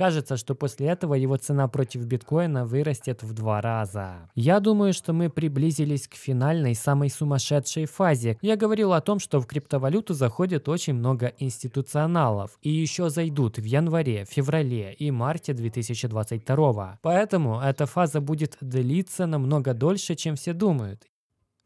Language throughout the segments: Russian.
Кажется, что после этого его цена против биткоина вырастет в два раза. Я думаю, что мы приблизились к финальной, самой сумасшедшей фазе. Я говорил о том, что в криптовалюту заходит очень много институционалов. И еще зайдут в январе, феврале и марте 2022. Поэтому эта фаза будет длиться намного дольше, чем все думают.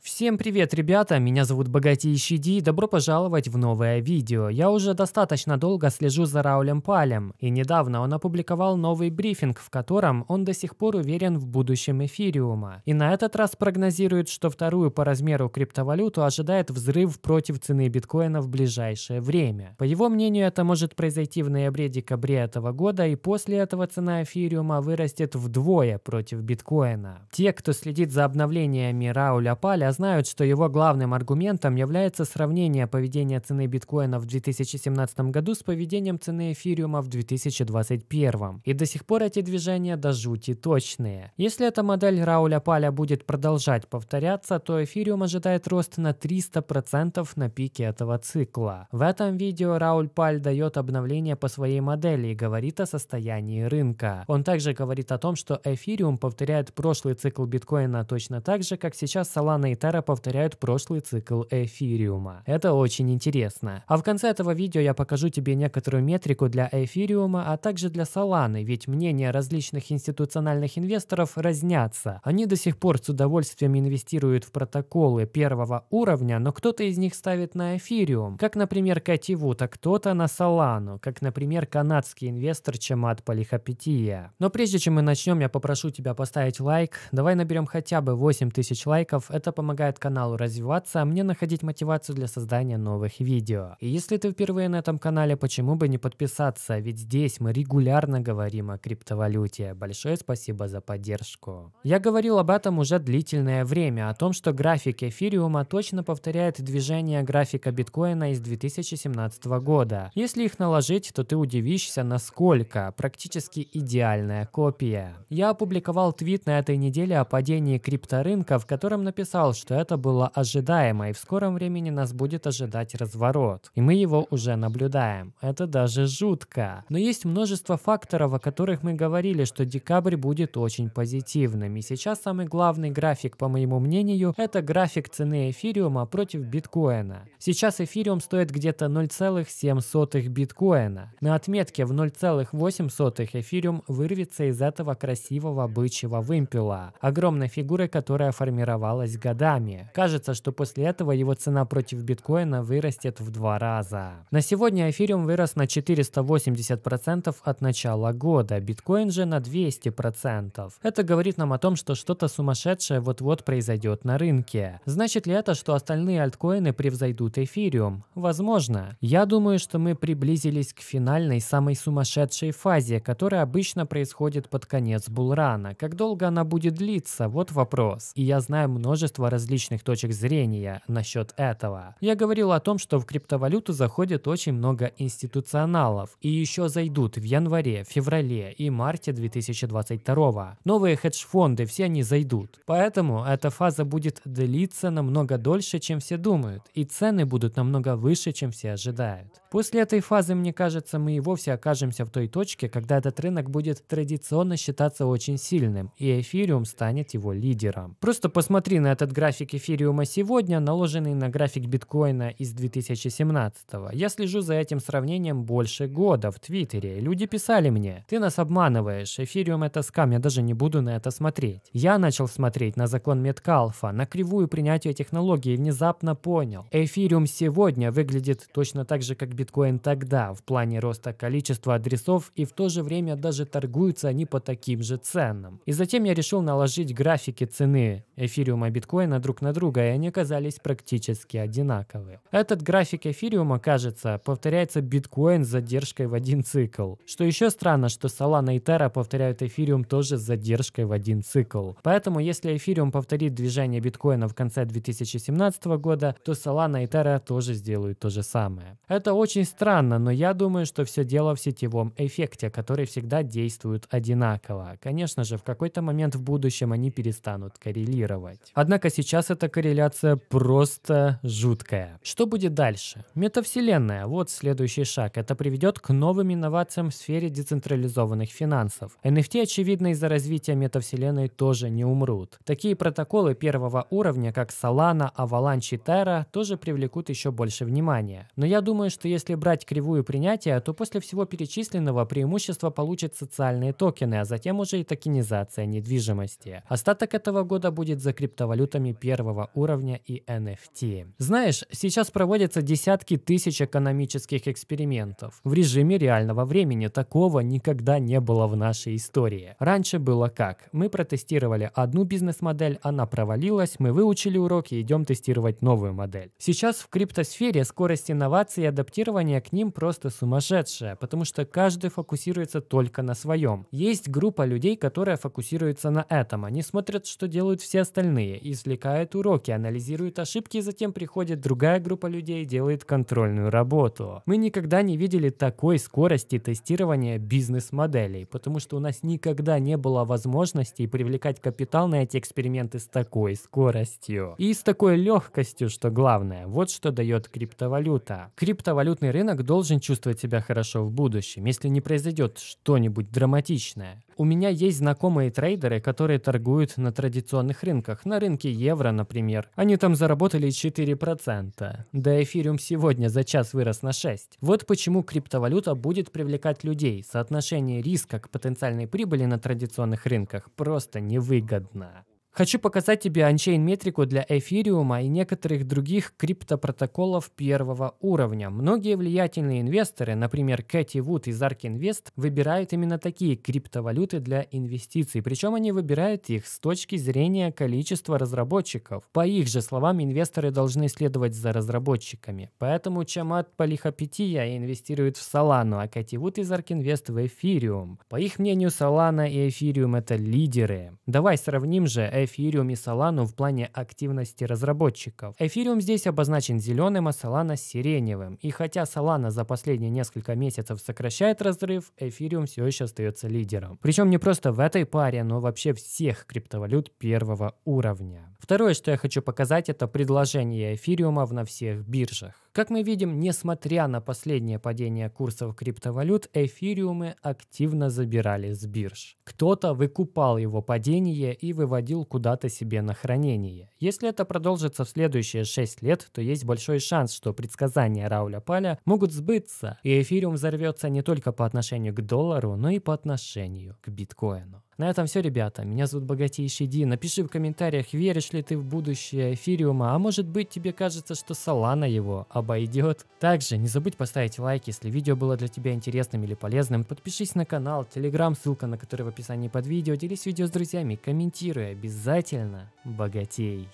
Всем привет, ребята! Меня зовут Богатейший Ди, и добро пожаловать в новое видео. Я уже достаточно долго слежу за Раулем Палем, и недавно он опубликовал новый брифинг, в котором он до сих пор уверен в будущем эфириума. И на этот раз прогнозирует, что вторую по размеру криптовалюту ожидает взрыв против цены биткоина в ближайшее время. По его мнению, это может произойти в ноябре-декабре этого года, и после этого цена эфириума вырастет вдвое против биткоина. Те, кто следит за обновлениями Рауля Паля, знают, что его главным аргументом является сравнение поведения цены биткоина в 2017 году с поведением цены эфириума в 2021. И до сих пор эти движения до жути точные. Если эта модель Рауля Паля будет продолжать повторяться, то эфириум ожидает рост на 300% на пике этого цикла. В этом видео Рауль Паль дает обновление по своей модели и говорит о состоянии рынка. Он также говорит о том, что эфириум повторяет прошлый цикл биткоина точно так же, как сейчас Solana и Альтера повторяют прошлый цикл эфириума. Это очень интересно. А в конце этого видео я покажу тебе некоторую метрику для эфириума, а также для Соланы, ведь мнения различных институциональных инвесторов разнятся. Они до сих пор с удовольствием инвестируют в протоколы первого уровня, но кто-то из них ставит на эфириум, как, например, Кэти Вуд, а кто-то на Солану, как, например, канадский инвестор Чамат Полихопития. Но прежде чем мы начнем, я попрошу тебя поставить лайк. Давай наберем хотя бы 8000 лайков, это помогает помогает каналу развиваться, а мне находить мотивацию для создания новых видео. И если ты впервые на этом канале, почему бы не подписаться, ведь здесь мы регулярно говорим о криптовалюте. Большое спасибо за поддержку. Я говорил об этом уже длительное время, о том, что график эфириума точно повторяет движение графика биткоина из 2017 года. Если их наложить, то ты удивишься, насколько практически идеальная копия. Я опубликовал твит на этой неделе о падении крипторынка, в котором написал, что что это было ожидаемо, и в скором времени нас будет ожидать разворот. И мы его уже наблюдаем. Это даже жутко. Но есть множество факторов, о которых мы говорили, что декабрь будет очень позитивным. И сейчас самый главный график, по моему мнению, это график цены эфириума против биткоина. Сейчас эфириум стоит где-то 0,7 биткоина. На отметке в 0,8 эфириум вырвется из этого красивого бычьего вымпела, огромной фигуры, которая формировалась годами годами. Кажется, что после этого его цена против биткоина вырастет в два раза. На сегодня эфириум вырос на 480% от начала года, биткоин же на 200%. Это говорит нам о том, что что-то сумасшедшее вот-вот произойдет на рынке. Значит ли это, что остальные альткоины превзойдут эфириум? Возможно. Я думаю, что мы приблизились к финальной, самой сумасшедшей фазе, которая обычно происходит под конец булрана. Как долго она будет длиться? Вот вопрос. И я знаю множество различных точек зрения насчет этого. Я говорил о том, что в криптовалюту заходит очень много институционалов и еще зайдут в январе, феврале и марте 2022. Новые хедж-фонды, все они зайдут. Поэтому эта фаза будет длиться намного дольше, чем все думают, и цены будут намного выше, чем все ожидают. После этой фазы, мне кажется, мы и вовсе окажемся в той точке, когда этот рынок будет традиционно считаться очень сильным, и эфириум станет его лидером. Просто посмотри на этот график график эфириума сегодня, наложенный на график биткоина из 2017 -го. Я слежу за этим сравнением больше года в Твиттере. Люди писали мне, ты нас обманываешь, эфириум это скам, я даже не буду на это смотреть. Я начал смотреть на закон Меткалфа, на кривую принятия технологии и внезапно понял, эфириум сегодня выглядит точно так же, как биткоин тогда, в плане роста количества адресов и в то же время даже торгуются они по таким же ценам. И затем я решил наложить графики цены эфириума биткоина плотно друг на друга, и они оказались практически одинаковы. Этот график эфириума, кажется, повторяется биткоин с задержкой в один цикл. Что еще странно, что Solana и Terra повторяют эфириум тоже с задержкой в один цикл. Поэтому если эфириум повторит движение биткоина в конце 2017 года, то Solana и Terra тоже сделают то же самое. Это очень странно, но я думаю, что все дело в сетевом эффекте, который всегда действует одинаково. Конечно же, в какой-то момент в будущем они перестанут коррелировать. Однако сейчас сейчас эта корреляция просто жуткая. Что будет дальше? Метавселенная. Вот следующий шаг. Это приведет к новым инновациям в сфере децентрализованных финансов. NFT, очевидно, из-за развития метавселенной тоже не умрут. Такие протоколы первого уровня, как Solana, Avalanche и Terra, тоже привлекут еще больше внимания. Но я думаю, что если брать кривую принятия, то после всего перечисленного преимущество получат социальные токены, а затем уже и токенизация недвижимости. Остаток этого года будет за криптовалютами первого уровня и NFT. Знаешь, сейчас проводятся десятки тысяч экономических экспериментов. В режиме реального времени такого никогда не было в нашей истории. Раньше было как? Мы протестировали одну бизнес-модель, она провалилась, мы выучили урок и идем тестировать новую модель. Сейчас в криптосфере скорость инноваций и адаптирования к ним просто сумасшедшая, потому что каждый фокусируется только на своем. Есть группа людей, которая фокусируется на этом, они смотрят, что делают все остальные, и извлекают извлекает уроки, анализирует ошибки, и затем приходит другая группа людей и делает контрольную работу. Мы никогда не видели такой скорости тестирования бизнес-моделей, потому что у нас никогда не было возможности привлекать капитал на эти эксперименты с такой скоростью. И с такой легкостью, что главное. Вот что дает криптовалюта. Криптовалютный рынок должен чувствовать себя хорошо в будущем, если не произойдет что-нибудь драматичное. У меня есть знакомые трейдеры, которые торгуют на традиционных рынках, на рынке евро, евро, например, они там заработали 4%. Да эфириум сегодня за час вырос на 6. Вот почему криптовалюта будет привлекать людей. Соотношение риска к потенциальной прибыли на традиционных рынках просто невыгодно. Хочу показать тебе анчейн-метрику для эфириума и некоторых других криптопротоколов первого уровня. Многие влиятельные инвесторы, например, Кэти Вуд из Ark Invest, выбирают именно такие криптовалюты для инвестиций. Причем они выбирают их с точки зрения количества разработчиков. По их же словам, инвесторы должны следовать за разработчиками. Поэтому Чамат Полихапития инвестирует в Solana, а Кэти Вуд из Ark Invest в эфириум. По их мнению, Solana и эфириум это лидеры. Давай сравним же Ethereum и Solana в плане активности разработчиков. Ethereum здесь обозначен зеленым, а Solana сиреневым. И хотя Solana за последние несколько месяцев сокращает разрыв, Ethereum все еще остается лидером. Причем не просто в этой паре, но вообще всех криптовалют первого уровня. Второе, что я хочу показать, это предложение эфириумов на всех биржах. Как мы видим, несмотря на последнее падение курсов криптовалют, эфириумы активно забирали с бирж. Кто-то выкупал его падение и выводил куда-то себе на хранение. Если это продолжится в следующие 6 лет, то есть большой шанс, что предсказания Рауля Паля могут сбыться, и эфириум взорвется не только по отношению к доллару, но и по отношению к биткоину. На этом все, ребята. Меня зовут Богатейший Ди. Напиши в комментариях, веришь ли ты в будущее эфириума, а может быть тебе кажется, что Солана его обойдет. Также не забудь поставить лайк, если видео было для тебя интересным или полезным. Подпишись на канал, телеграм, ссылка на который в описании под видео. Делись видео с друзьями, комментируй обязательно. Богатей.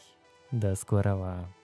До скорого.